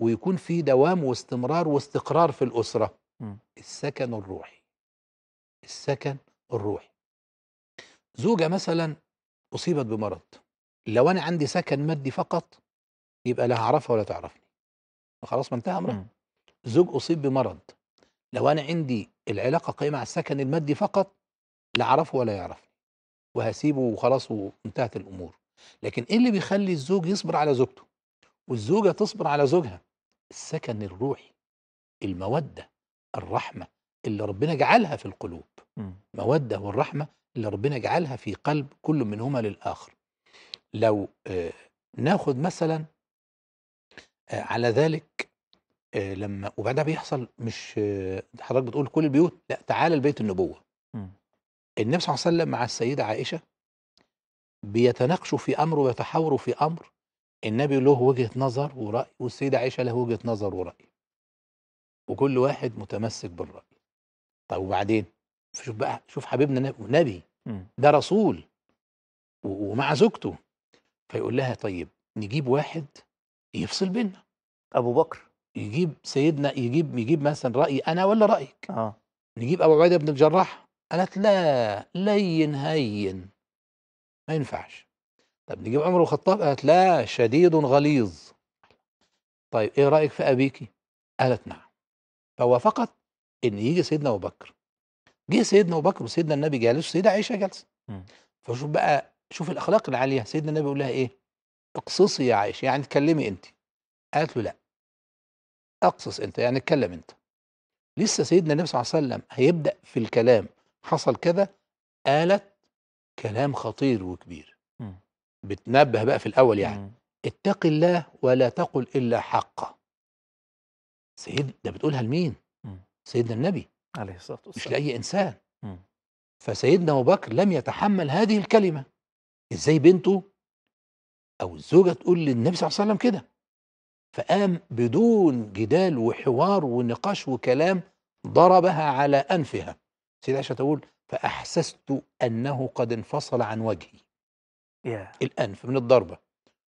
ويكون في دوام واستمرار واستقرار في الأسرة م. السكن الروحي السكن الروحي زوجة مثلا أصيبت بمرض لو أنا عندي سكن مادي فقط يبقى لا هعرفها ولا تعرفني خلاص ما انتهى أمرها زوج أصيب بمرض لو أنا عندي العلاقة قائمة على السكن المادي فقط لا أعرفه ولا يعرفني وهسيبه وخلاص وانتهت الأمور لكن إيه اللي بيخلي الزوج يصبر على زوجته والزوجة تصبر على زوجها السكن الروحي المودة الرحمة اللي ربنا جعلها في القلوب م. إمم. مودة والرحمة اللي ربنا جعلها في قلب كل منهما للآخر لو آه ناخد مثلا آه على ذلك آه لما وبعدها بيحصل مش آه، حضرتك بتقول كل البيوت لا تعال لبيت النبوة م. إمم. النبي صلى الله عليه وسلم مع السيدة عائشة بيتناقشوا في أمر ويتحاوروا في أمر النبي له وجهة نظر ورأي والسيدة عائشة له وجهة نظر ورأي وكل واحد متمسك بالرأي طب وبعدين شوف بقى شوف حبيبنا نبي ده رسول ومع زوجته فيقول لها طيب نجيب واحد يفصل بينا ابو بكر يجيب سيدنا يجيب يجيب مثلا رايي انا ولا رايك اه نجيب ابو عبيده بن الجراح قالت لا لين هين ما ينفعش طب نجيب عمر الخطاب قالت لا شديد غليظ طيب ايه رايك في ابيكي قالت نعم فوافقت ان يجي سيدنا ابو بكر جه سيدنا ابو بكر وسيدنا النبي جالس سيده عائشه جالسه فشوف بقى شوف الاخلاق العاليه سيدنا النبي يقول لها ايه اقصصي يا عائشه يعني اتكلمي انت قالت له لا اقصص انت يعني اتكلم انت لسه سيدنا النبي صلى الله عليه وسلم هيبدا في الكلام حصل كذا قالت كلام خطير وكبير بتنبه بقى في الاول يعني اتق الله ولا تقل الا حقا سيد ده بتقولها لمين سيدنا النبي عليه الصلاه والسلام مش لاي انسان فسيدنا ابو بكر لم يتحمل هذه الكلمه ازاي بنته او الزوجه تقول للنبي صلى الله عليه وسلم كده فقام بدون جدال وحوار ونقاش وكلام ضربها على انفها سيدة عائشه تقول فاحسست انه قد انفصل عن وجهي yeah. الأنف من الضربة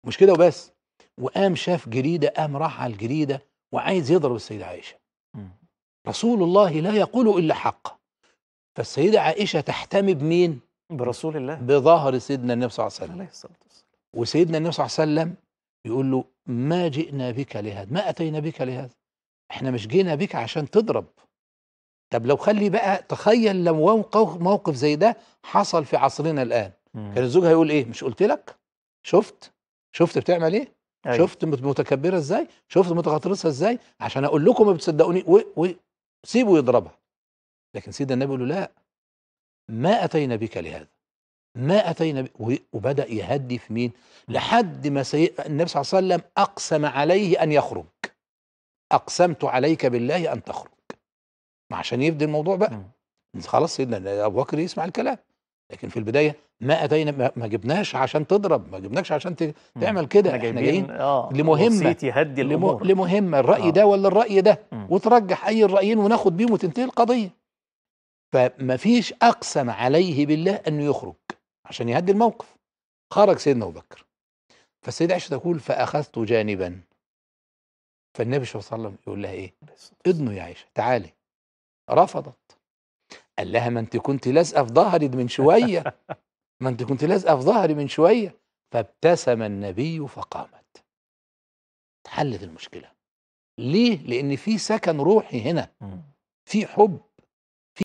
مش كده وبس وقام شاف جريدة قام راح على الجريدة وعايز يضرب السيدة عائشة mm. رسول الله لا يقول إلا حق فالسيدة عائشة تحتمي بمين؟ برسول الله بظهر سيدنا النبي صلى الله عليه وسلم عليه الصلاة والسلام وسيدنا النبي صلى الله عليه وسلم يقول له ما جئنا بك لهذا ما أتينا بك لهذا احنا مش جينا بك عشان تضرب طب لو خلي بقى تخيل لو موقف زي ده حصل في عصرنا الآن كان الزوج هيقول ايه مش قلت لك شفت شفت بتعمل ايه أيوة. شفت متكبره ازاي شفت متغطرسه ازاي عشان اقول لكم ما بتصدقوني وسيبه يضربها لكن سيدنا النبي يقول له لا ما اتينا بك لهذا ما اتينا بك وبدا يهدي في مين لحد ما سي... النبي صلى الله عليه وسلم اقسم عليه ان يخرج اقسمت عليك بالله ان تخرج عشان يفدي الموضوع بقى خلاص سيدنا ابو بكر يسمع الكلام لكن في البدايه ما اتينا ما جبناش عشان تضرب ما جبناش عشان تعمل كده احنا جايين آه لمهمه يهدي الامور لمهمه الراي آه ده ولا الراي ده وترجح اي الرايين وناخد بيهم وتنتهي القضيه فما فيش اقسم عليه بالله انه يخرج عشان يهدي الموقف خرج سيدنا ابو بكر فالسيدة عائشه تقول فاخذت جانبا فالنبي صلى الله عليه وسلم يقول لها ايه؟ إذنه يا عائشه تعالي رفضت قال لها ما انت كنت لازقه في ظهري من شويه ما انت كنت لازقه في ظهري من شويه فابتسم النبي فقامت اتحلت المشكله ليه لان في سكن روحي هنا في حب